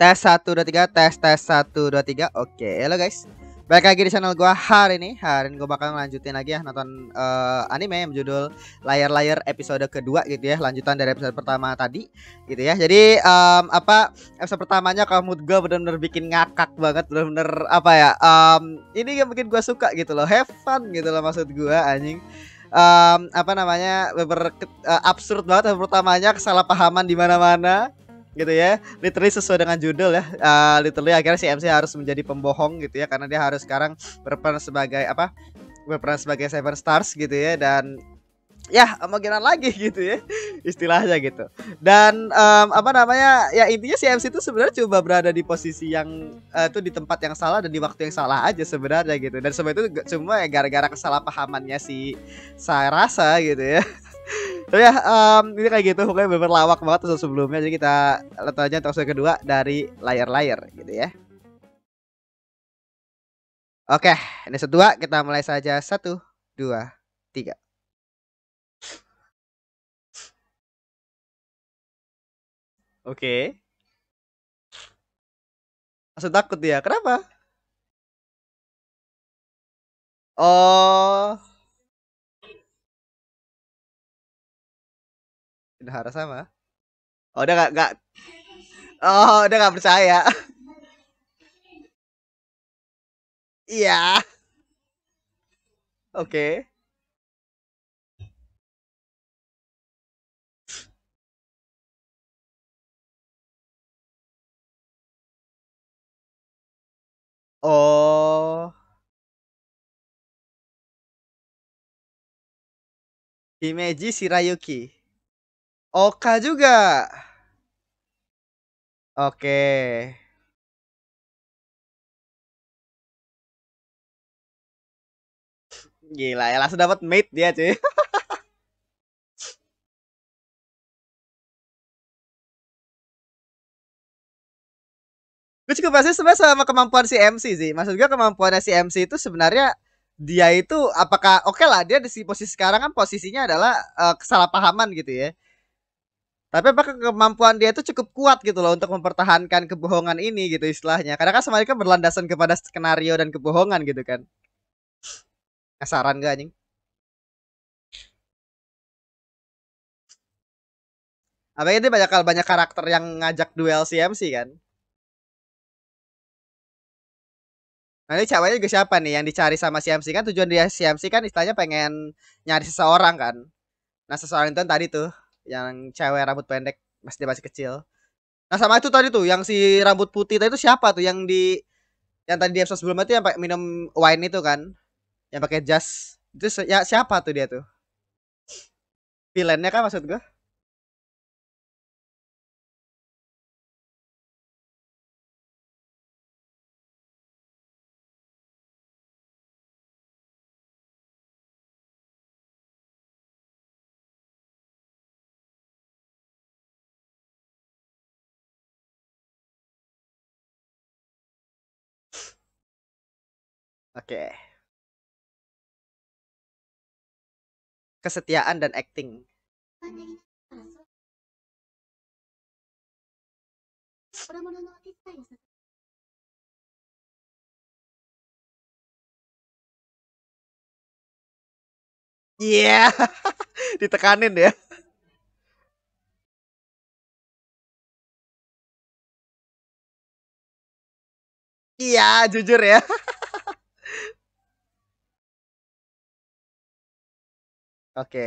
Tes 1 2 3 tes tes 1 2 3. Oke, okay, hello guys. Balik lagi di channel gua hari ini. Hari ini gua bakal lanjutin lagi ya nonton uh, anime yang berjudul Layar-layar episode kedua gitu ya, lanjutan dari episode pertama tadi gitu ya. Jadi um, apa episode pertamanya kalau mood gua bener-bener bikin ngakak banget, bener-bener apa ya? Um, ini yang bikin gua suka gitu loh. Have fun gitu loh maksud gua anjing um, apa namanya ber, uh, eh, absurd banget pertamanya kesalahpahaman di mana-mana gitu ya literally sesuai dengan judul ya uh, literally akhirnya si MC harus menjadi pembohong gitu ya karena dia harus sekarang berperan sebagai apa berperan sebagai Seven Stars gitu ya dan ya kemungkinan lagi gitu ya istilahnya gitu dan um, apa namanya ya intinya si MC itu sebenarnya coba berada di posisi yang eh, uh, itu di tempat yang salah dan di waktu yang salah aja sebenarnya gitu dan semua itu cuma ya gara-gara kesalahpahamannya si saya rasa gitu ya ya um, ini kayak gitu pokoknya bener lawak banget episode sebelumnya jadi kita aja untuk episode kedua dari layar-layar gitu ya oke ini kedua kita mulai saja satu dua tiga Oke. Okay. Langsung takut ya Kenapa? Oh. hara sama. Oh, udah gak, gak. Oh, udah gak percaya. Iya. Oke. Oh. si Shirayuki. Oka juga. Oke. Gila ya langsung dapat mate dia cuy. gue cukup pasti sebenarnya sama kemampuan si MC sih. Maksud gue kemampuannya si MC itu sebenarnya dia itu apakah oke okay lah dia di posisi sekarang kan posisinya adalah uh, kesalahpahaman gitu ya tapi apakah kemampuan dia itu cukup kuat gitu loh untuk mempertahankan kebohongan ini gitu istilahnya karena kan semuanya kan berlandasan kepada skenario dan kebohongan gitu kan Kasaran gak anjing Apa ini banyak banyak karakter yang ngajak duel CMC kan Nah ini ceweknya juga siapa nih yang dicari sama CMC kan tujuan dia CMC kan istilahnya pengen nyari seseorang kan Nah seseorang itu tadi tuh yang cewek rambut pendek masih dia masih kecil nah sama itu tadi tuh yang si rambut putih tadi itu siapa tuh yang di yang tadi di episode sebelumnya tuh yang pakai minum wine itu kan yang pakai jas itu ya siapa tuh dia tuh villainnya kan maksud gue Oke. Kesetiaan dan acting. Iya, yeah. ditekanin ya. Iya, jujur ya. Oke.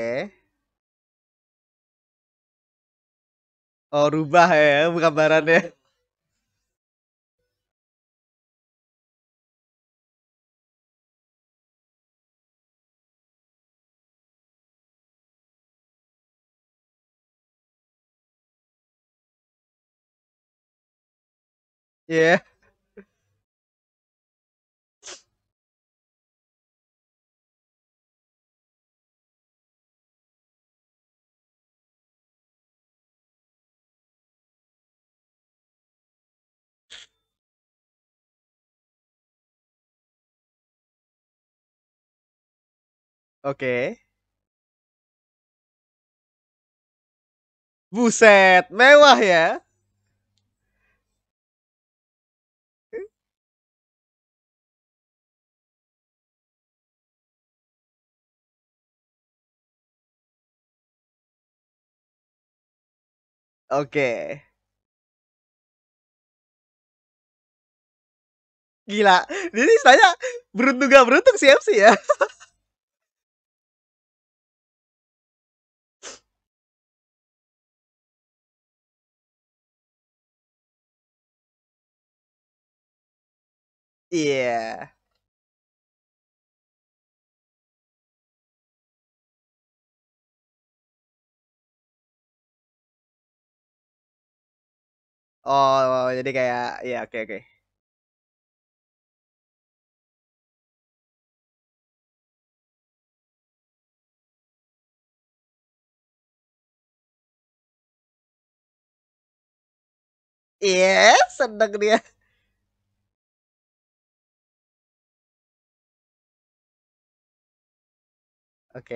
Oh, rubah ya gambarannya. Iya. Yeah. Oke. Buset, mewah ya. Oke. Gila, ini saya beruntung gak beruntung si MC ya. Iya. Oh, jadi kayak iya oke oke. Iya, seneng dia. Oke.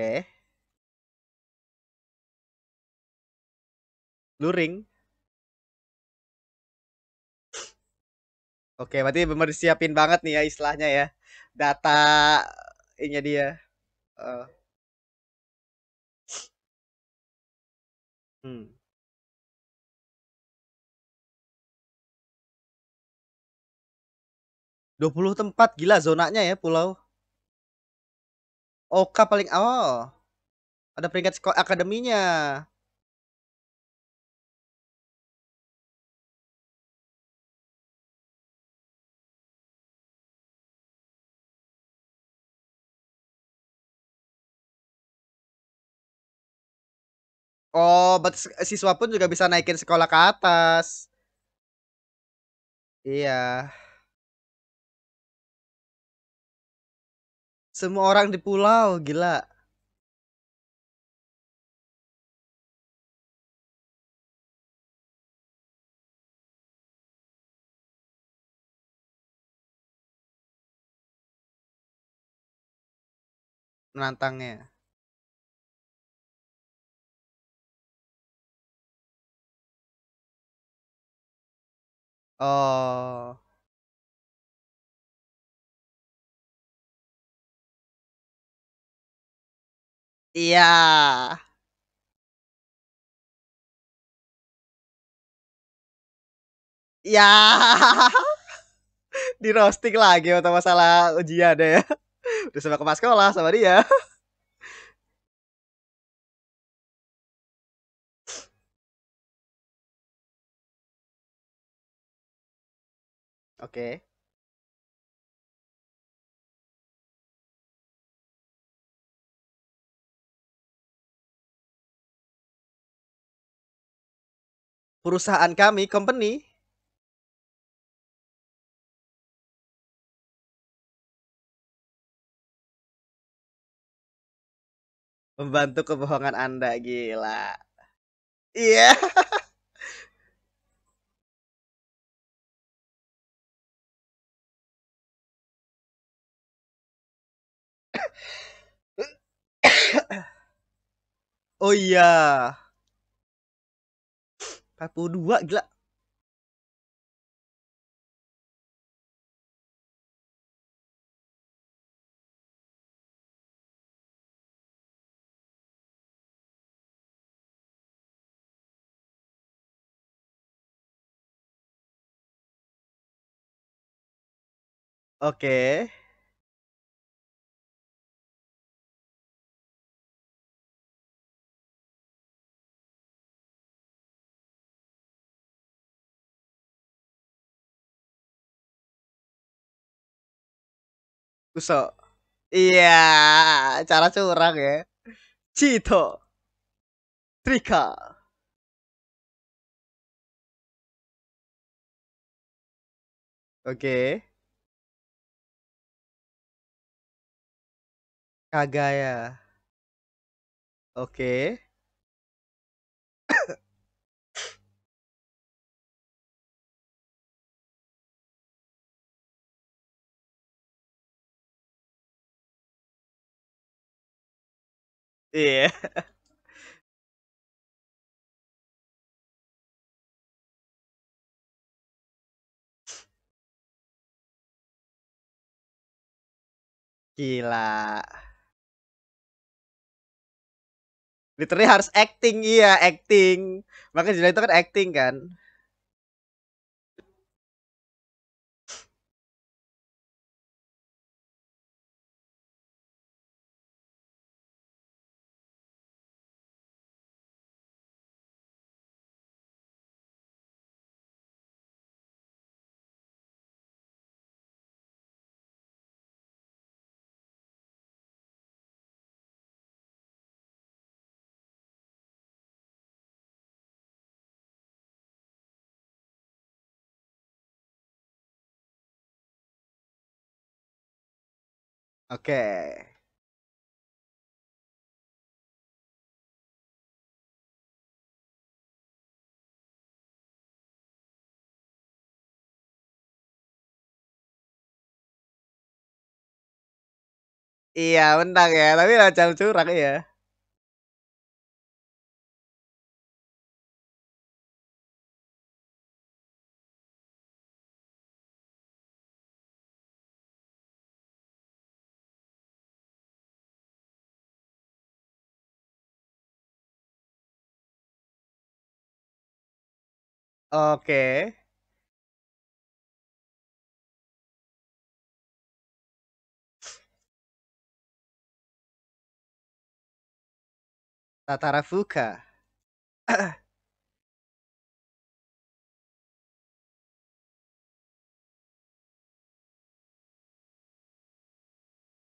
Luring. Oke, berarti bener siapin banget nih ya istilahnya ya. Data ini dia. Uh. Hmm. Dua puluh tempat gila zonanya ya pulau. Oka paling awal. Ada peringkat sekolah akademinya. Oh, buat siswa pun juga bisa naikin sekolah ke atas. Iya. Semua orang di pulau, gila. menantangnya. Oh. Iya. Ya. Di-roasting lagi atau masalah ujian deh ya. Udah sama kemas sekolah sama dia. Oke. perusahaan kami, company membantu kebohongan Anda gila. Iya. Yeah. oh iya. Yeah. 42 gila Oke. Okay. Kuso. Iya, cara curang ya. Cito. Trika. Oke. Kagaya. Oke. Iya. Gila. Literally harus acting, iya acting. Makanya Zidane itu kan acting kan. Oke. Okay. Iya, bentar ya, tapi lancar curang ya. Oke. Tatara Fuka,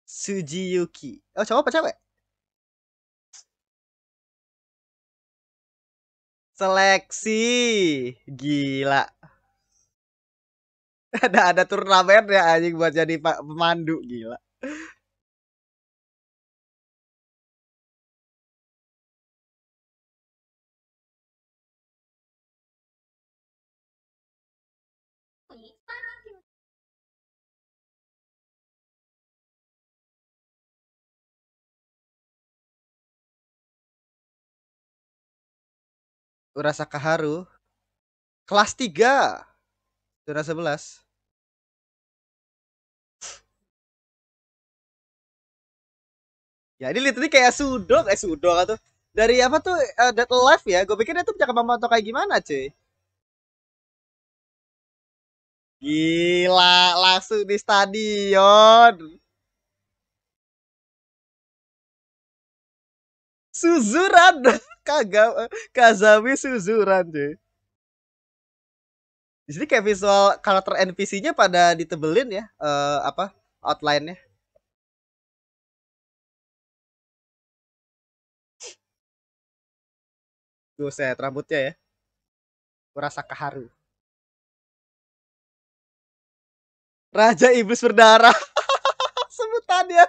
Suji Yuki. Oh, cowok apa cewek? seleksi gila ada ada turnamen ya anjing buat jadi pemandu gila Urasa Kaharu kelas 3 Zona 11 Ya ini lihat ini kayak sudo kayak sudok kan atau dari apa tuh uh, Dead Alive ya. Gue pikir dia tuh punya atau kayak gimana cuy. Gila langsung di stadion. Suzuran. Kaga, eh, Kazami Suzuran deh. Jadi kayak visual karakter NPC-nya pada ditebelin ya, uh, apa outline-nya. Buset, rambutnya ya. rasa keharu. Raja Iblis Berdarah. ya.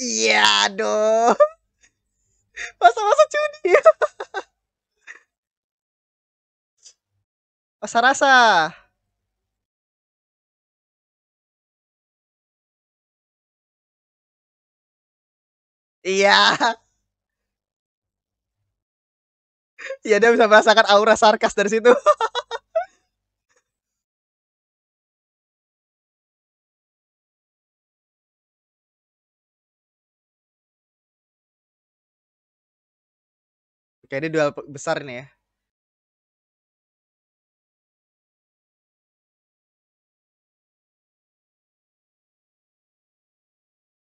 Iya dong. Masa-masa cudi. Ya. Masa rasa. Iya. Iya dia bisa merasakan aura sarkas dari situ. Oke, ini duel besar nih ya.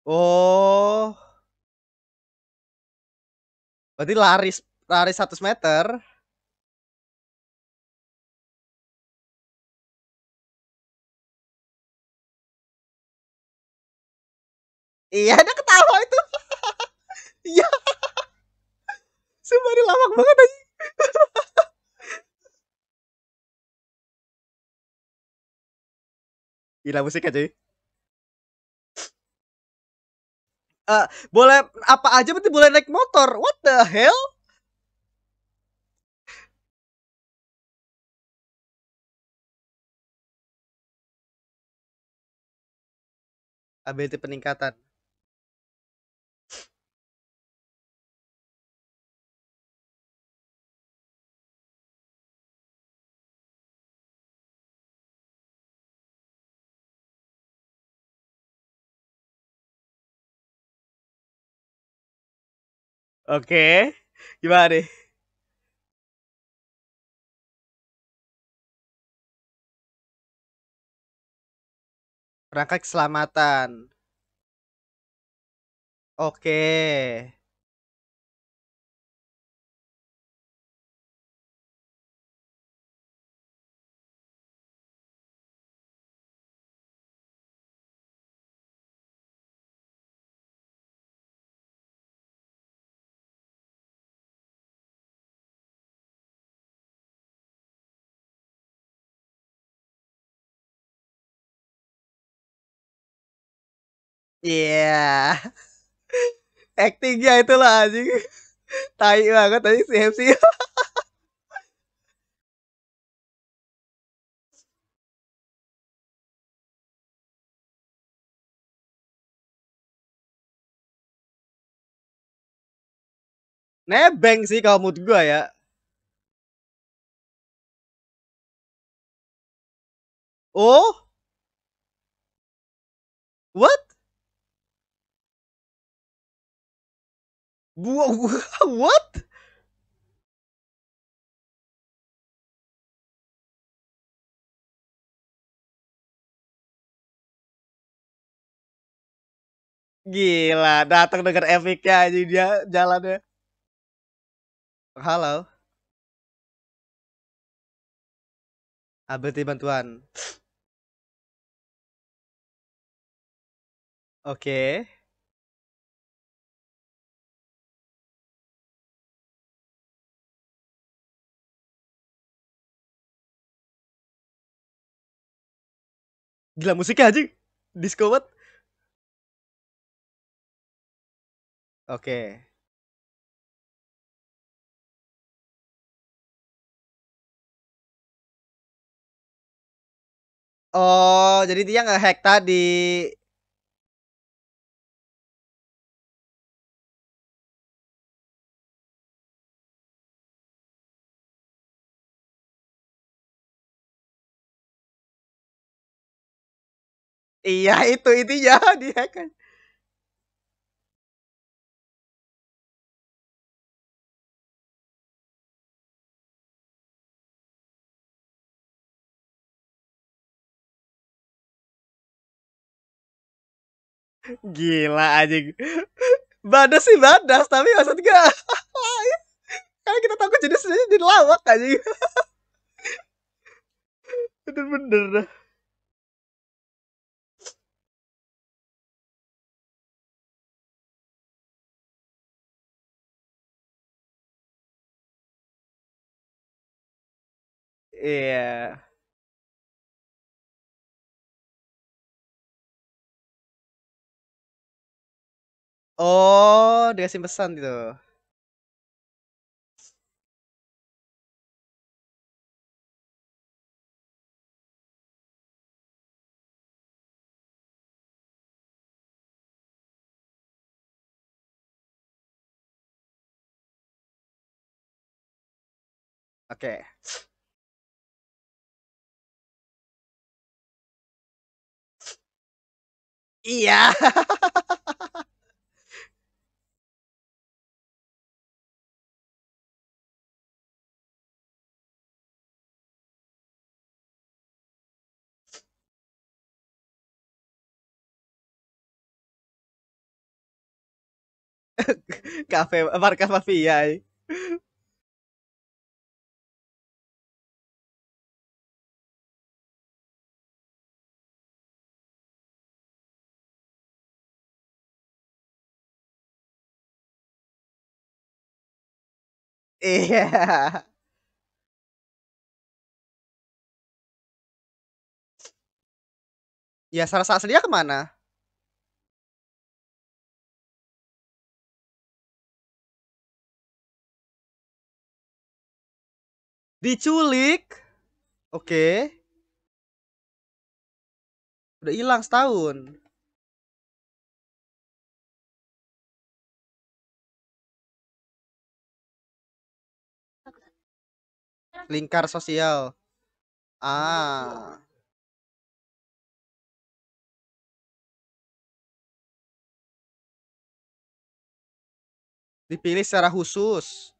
Oh. Berarti lari lari 100 meter. Iya, ada ketawa itu. Iya. Sumpah ini lawak banget aja. Gila musiknya cuy. Uh, eh, boleh apa aja berarti boleh naik motor. What the hell? Ability peningkatan. Oke. Gimana nih? Perangkat keselamatan. Oke. Iya. Actingnya itulah anjing. Tai banget tadi si MC. Nebeng sih kalau mood gue ya. Oh? What? What? Gila, datang dengan epicnya aja dia jalannya. Halo. Abdi ah, bantuan. Oke. Gila musiknya aja disco banget. Oke. Oh, jadi dia ngehack hack tadi. Iya itu itu ya dia kan. Gila anjing. Badas sih badas, tapi maksud gue Karena kita takut jadi sendiri dilawak lawak anjing. Bener-bener Iya. Oh, dikasih pesan gitu. Oke. Okay. Yeah. Café, marcas mafia aí. Eh? Iya. Ya, Sarah dia kemana? Diculik? Oke. Udah hilang setahun. lingkar sosial ah dipilih secara khusus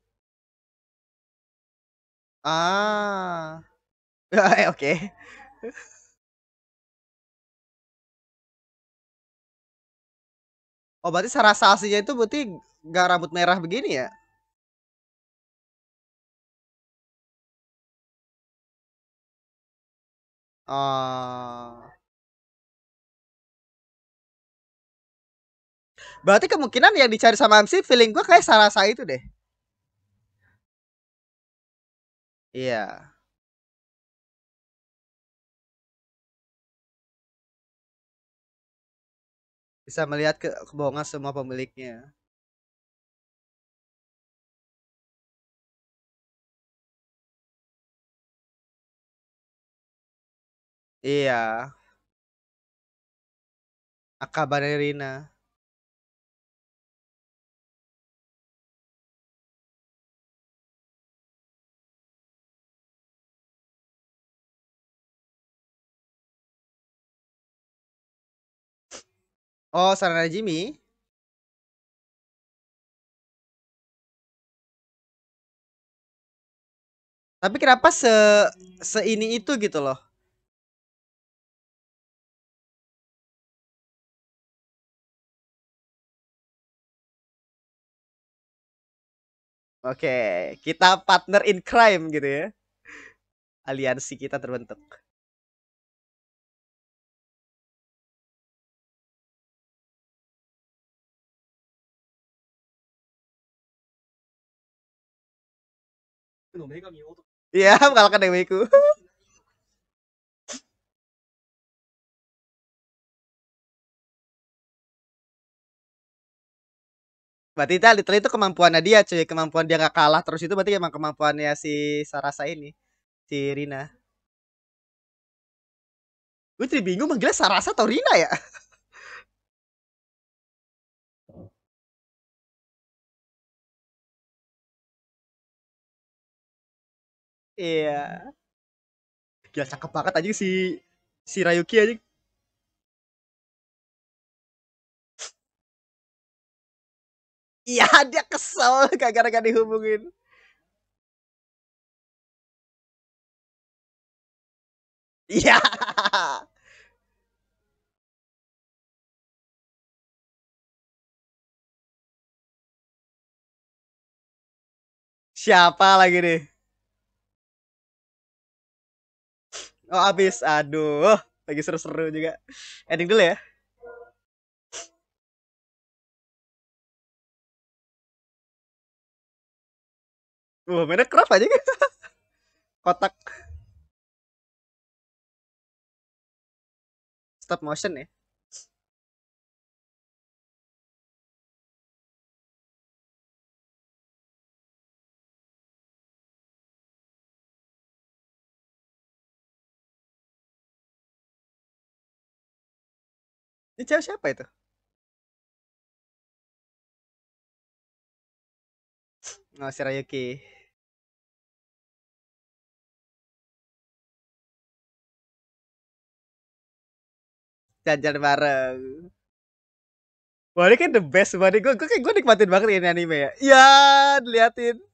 ah eh, oke Oh berarti sarasasinya itu berarti gak rambut merah begini ya? Oh. Berarti kemungkinan yang dicari sama MC feeling gue kayak Sarasa itu deh. Iya. Bisa melihat ke kebohongan semua pemiliknya. Iya. Akak Rina. Oh, sarana Jimmy. Tapi kenapa se se ini itu gitu loh? Oke, kita partner in crime gitu ya. Aliansi kita terbentuk. Iya, mengalahkan Berarti itu literally itu kemampuannya dia cuy, kemampuan dia gak kalah terus itu berarti emang kemampuannya si Sarasa ini, si Rina. Gue jadi bingung manggilnya Sarasa atau Rina ya? Iya. Yeah. Gila cakep banget aja si si Rayuki aja Iya, dia kesel gara-gara dihubungin. Iya. Siapa lagi nih? Oh, abis, Aduh, lagi seru-seru juga. Ending dulu ya. Wah, mainnya kerap aja kan? Kotak. Stop motion ya? Ini cewek siapa itu? Oh, Shirayuki. Jajan bareng. Wah ini kan the best banget. Gue gue gue nikmatin banget ini anime ya. Ya liatin.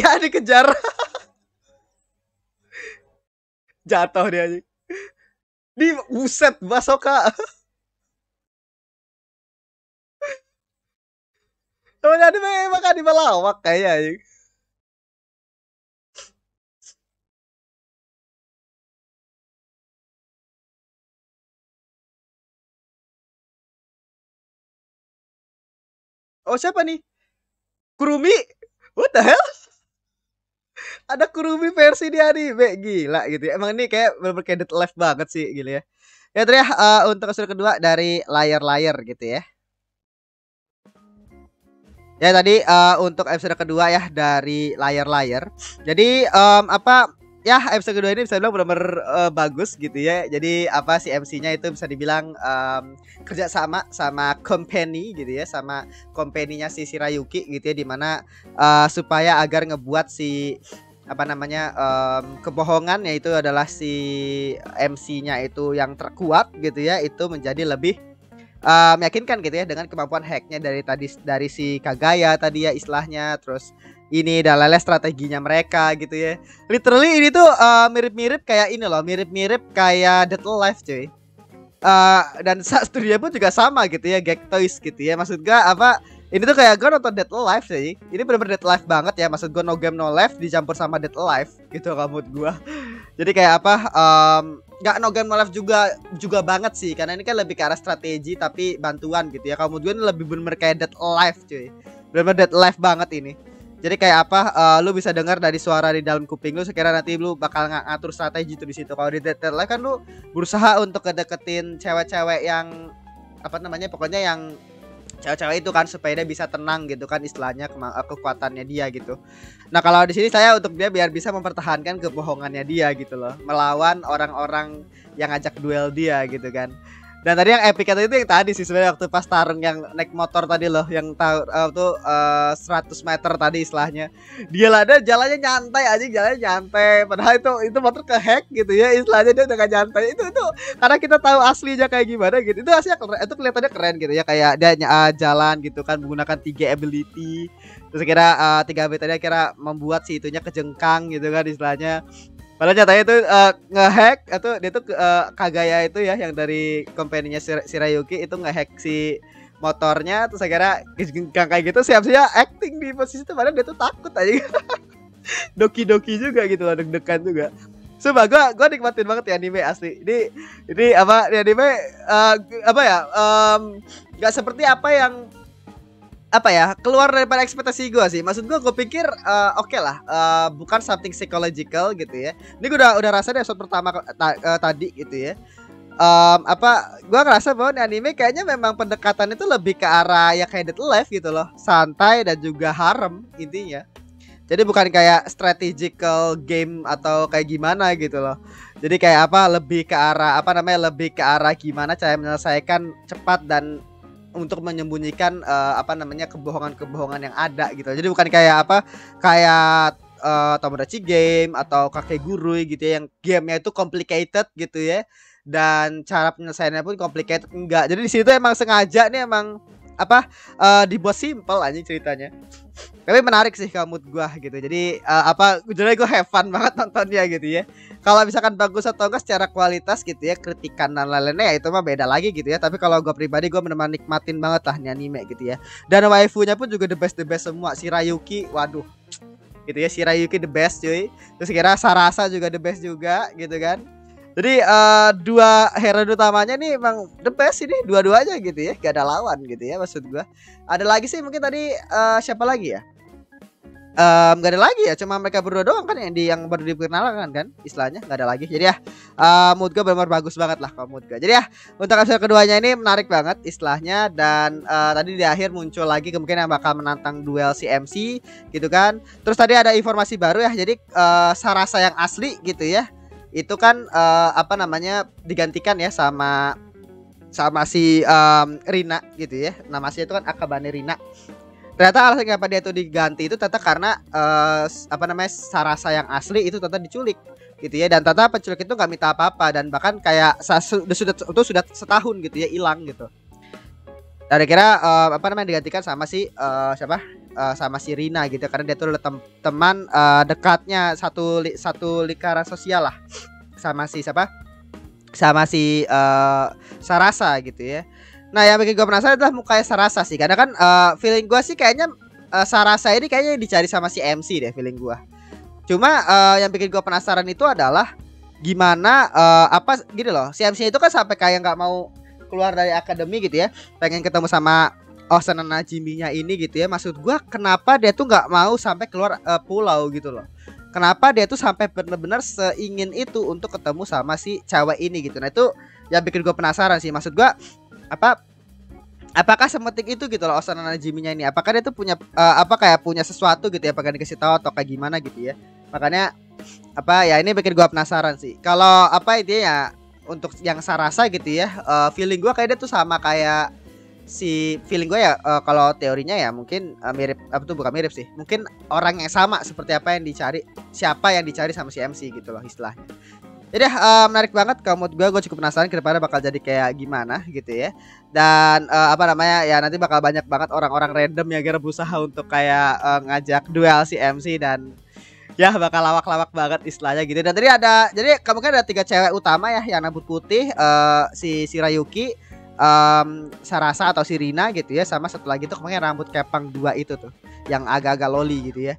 Ya dikejar. Jatuh dia aja. Di buset Basoka. teman anime emang anime lawak kayaknya Oh siapa nih? Kurumi? What the hell? Ada Kurumi versi di anime Gila gitu ya Emang ini kayak bener-bener kayak left banget sih gitu ya Ya ternyata uh, eh, untuk episode kedua dari layar-layar gitu ya Ya tadi uh, untuk episode kedua ya dari layar-layar. Jadi um, apa ya episode kedua ini bisa dibilang benar-benar uh, bagus gitu ya. Jadi apa si MC-nya itu bisa dibilang um, kerja sama sama company gitu ya, sama company-nya si Shirayuki gitu ya dimana uh, eh, supaya agar ngebuat si apa namanya um, kebohongan yaitu adalah si MC-nya itu yang terkuat gitu ya itu menjadi lebih uh, meyakinkan gitu ya dengan kemampuan hacknya dari tadi dari si Kagaya tadi ya istilahnya terus ini dan strateginya mereka gitu ya. Literally ini tuh eh, mirip-mirip uh, kayak ini loh, mirip-mirip kayak Dead Life cuy. Uh, dan studio pun juga sama gitu ya, Gag Toys gitu ya. Maksud gue apa ini tuh kayak gue nonton Dead Alive sih. Ini bener-bener Dead Alive banget ya. Maksud gue no game no life dicampur sama Dead Alive gitu kabut gue. Jadi kayak apa? Um, nggak no game no life juga juga banget sih karena ini kan lebih ke arah strategi tapi bantuan gitu ya kamu juga ini lebih bener kayak dead life cuy bener dead life banget ini jadi kayak apa uh, lu bisa dengar dari suara di dalam kuping lu sekira nanti lu bakal ng ngatur strategi tuh di situ kalau di dead life kan lu berusaha untuk kedeketin cewek-cewek yang apa namanya pokoknya yang cewek-cewek itu kan supaya dia bisa tenang gitu kan istilahnya eh, kekuatannya dia gitu. Nah kalau di sini saya untuk dia biar bisa mempertahankan kebohongannya dia gitu loh, melawan orang-orang yang ngajak duel dia gitu kan. Dan tadi yang epic itu yang tadi sih sebenarnya waktu pas tarung yang naik motor tadi loh, yang tahu uh, eh, tuh eh, uh, 100 meter tadi istilahnya. Dia lah ada jalannya nyantai aja, jalannya nyantai. Padahal itu itu motor ke hack gitu ya, istilahnya dia udah gak nyantai. Itu itu karena kita tahu aslinya kayak gimana gitu. Itu aslinya keren, itu kelihatannya keren gitu ya kayak dia uh, jalan gitu kan menggunakan tiga ability. Terus kira uh, tiga ability kira membuat si itunya kejengkang gitu kan istilahnya Padahal nyatanya itu uh, ngehack atau dia tuh uh, Kagaya itu ya yang dari company-nya Shirayuki itu ngehack si motornya terus saya kira kayak gitu siap-siap acting di posisi itu padahal dia tuh takut aja. Doki-doki juga gitu loh deg-degan juga. So gua gue nikmatin banget ya anime asli. Ini ini apa ini anime uh, apa ya? Um, gak seperti apa yang apa ya keluar daripada ekspektasi gue sih maksud gue gue pikir uh, oke okay lah uh, bukan something psychological gitu ya ini gue udah udah deh episode pertama ta uh, tadi gitu ya um, apa gue ngerasa bahwa anime kayaknya memang pendekatan itu lebih ke arah ya kayak dead life gitu loh santai dan juga harem intinya jadi bukan kayak strategical game atau kayak gimana gitu loh jadi kayak apa lebih ke arah apa namanya lebih ke arah gimana cara menyelesaikan cepat dan untuk menyembunyikan uh, apa namanya kebohongan-kebohongan yang ada gitu. Jadi bukan kayak apa kayak uh, Tomodachi game atau kakek guru gitu ya yang gamenya itu complicated gitu ya dan cara penyelesaiannya pun complicated enggak jadi di situ emang sengaja nih emang apa uh, dibuat simple aja ceritanya tapi menarik sih kalau mood gue gitu jadi uh, apa jadi gue have fun banget nontonnya gitu ya kalau misalkan bagus atau enggak secara kualitas gitu ya kritikan dan lain-lainnya ya itu mah beda lagi gitu ya tapi kalau gue pribadi gue benar nikmatin banget lah anime gitu ya dan waifunya pun juga the best the best semua si Rayuki waduh gitu ya si Rayuki the best cuy terus kira Sarasa juga the best juga gitu kan jadi uh, dua hero utamanya nih emang the best ini dua-duanya gitu ya, gak ada lawan gitu ya maksud gua. Ada lagi sih mungkin tadi uh, siapa lagi ya? um, gak ada lagi ya cuma mereka berdua doang kan yang di yang baru diperkenalkan kan istilahnya gak ada lagi jadi ya uh, mood gue benar bagus banget lah kalau mood gue jadi ya untuk episode keduanya ini menarik banget istilahnya dan uh, tadi di akhir muncul lagi kemungkinan yang bakal menantang duel CMC gitu kan terus tadi ada informasi baru ya jadi uh, sarasa yang asli gitu ya itu kan uh, apa namanya digantikan ya sama sama si um, Rina gitu ya nama sih itu kan Akabane Rina ternyata alasan kenapa dia itu diganti itu ternyata karena uh, apa namanya sarasa yang asli itu ternyata diculik gitu ya dan ternyata penculik itu nggak minta apa-apa dan bahkan kayak sudah sudah itu sudah setahun gitu ya hilang gitu dan kira uh, eh, apa namanya digantikan sama si uh, siapa uh, sama si Rina gitu karena dia tuh tem teman uh, dekatnya satu li satu lingkaran sosial lah sama si siapa sama si uh, Sarasa gitu ya Nah yang bikin gue penasaran adalah mukanya Sarasa sih Karena kan uh, feeling gue sih kayaknya uh, Sarasa ini kayaknya dicari sama si MC deh feeling gue Cuma uh, yang bikin gue penasaran itu adalah Gimana uh, apa gini loh Si MC itu kan sampai kayak nggak mau keluar dari akademi gitu ya Pengen ketemu sama Osana oh, Jimmy-nya ini gitu ya Maksud gue kenapa dia tuh nggak mau sampai keluar uh, pulau gitu loh Kenapa dia tuh sampai bener-bener seingin itu untuk ketemu sama si cewek ini gitu Nah itu yang bikin gue penasaran sih Maksud gue apa apakah semetik itu gitu loh Osana Jiminya ini apakah dia tuh punya uh, apa kayak punya sesuatu gitu ya apakah dikasih tahu atau kayak gimana gitu ya makanya apa ya ini bikin gua penasaran sih kalau apa itu ya untuk yang Sarasa gitu ya uh, feeling gua kayak dia tuh sama kayak si feeling gue ya uh, kalau teorinya ya mungkin uh, mirip apa tuh bukan mirip sih mungkin orang yang sama seperti apa yang dicari siapa yang dicari sama si MC gitu loh istilahnya jadi uh, menarik banget kalau menurut gue, gue cukup penasaran kedepannya bakal jadi kayak gimana gitu ya. Dan uh, apa namanya ya nanti bakal banyak banget orang-orang random yang kira berusaha untuk kayak uh, ngajak duel si MC dan ya bakal lawak-lawak banget istilahnya gitu. Dan tadi ada jadi kamu kan ada tiga cewek utama ya yang rambut putih uh, si Sirayuki, um, Sarasa atau Sirina gitu ya sama satu lagi tuh kemarin rambut kepang dua itu tuh yang agak-agak loli gitu ya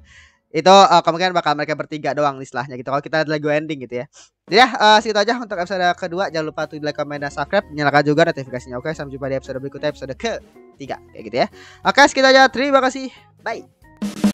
itu uh, kemungkinan bakal mereka bertiga doang istilahnya gitu kalau kita lagi ending gitu ya jadi ya uh, segitu aja untuk episode kedua jangan lupa untuk like comment dan subscribe nyalakan juga notifikasinya oke sampai jumpa di episode berikutnya episode ke tiga kayak gitu ya oke segitu aja terima kasih bye